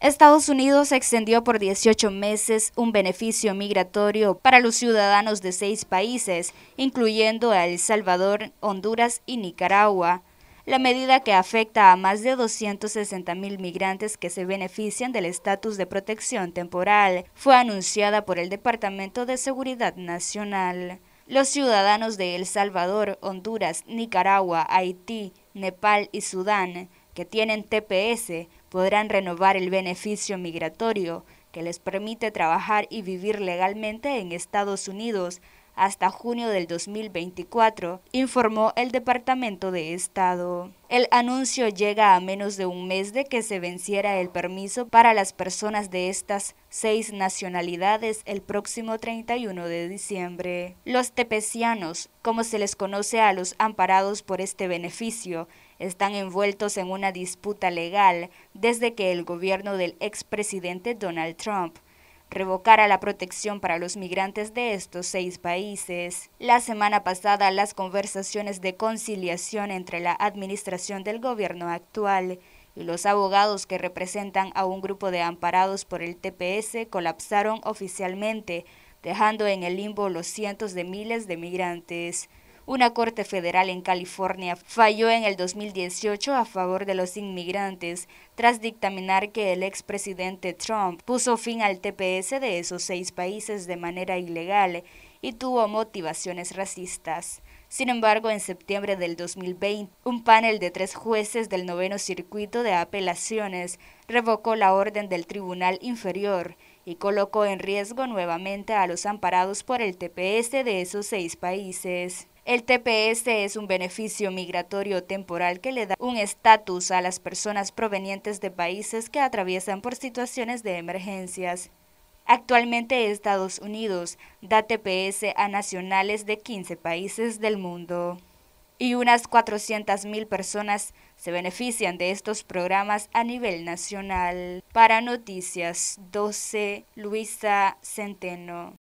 Estados Unidos extendió por 18 meses un beneficio migratorio para los ciudadanos de seis países, incluyendo a El Salvador, Honduras y Nicaragua. La medida que afecta a más de 260 mil migrantes que se benefician del estatus de protección temporal fue anunciada por el Departamento de Seguridad Nacional. Los ciudadanos de El Salvador, Honduras, Nicaragua, Haití, Nepal y Sudán que tienen TPS podrán renovar el beneficio migratorio que les permite trabajar y vivir legalmente en Estados Unidos hasta junio del 2024, informó el Departamento de Estado. El anuncio llega a menos de un mes de que se venciera el permiso para las personas de estas seis nacionalidades el próximo 31 de diciembre. Los tepecianos, como se les conoce a los amparados por este beneficio, están envueltos en una disputa legal desde que el gobierno del expresidente Donald Trump revocara la protección para los migrantes de estos seis países. La semana pasada, las conversaciones de conciliación entre la administración del gobierno actual y los abogados que representan a un grupo de amparados por el TPS colapsaron oficialmente, dejando en el limbo los cientos de miles de migrantes. Una corte federal en California falló en el 2018 a favor de los inmigrantes tras dictaminar que el expresidente Trump puso fin al TPS de esos seis países de manera ilegal y tuvo motivaciones racistas. Sin embargo, en septiembre del 2020, un panel de tres jueces del noveno circuito de apelaciones revocó la orden del Tribunal Inferior y colocó en riesgo nuevamente a los amparados por el TPS de esos seis países. El TPS es un beneficio migratorio temporal que le da un estatus a las personas provenientes de países que atraviesan por situaciones de emergencias. Actualmente Estados Unidos da TPS a nacionales de 15 países del mundo y unas 400.000 personas se benefician de estos programas a nivel nacional. Para Noticias 12, Luisa Centeno.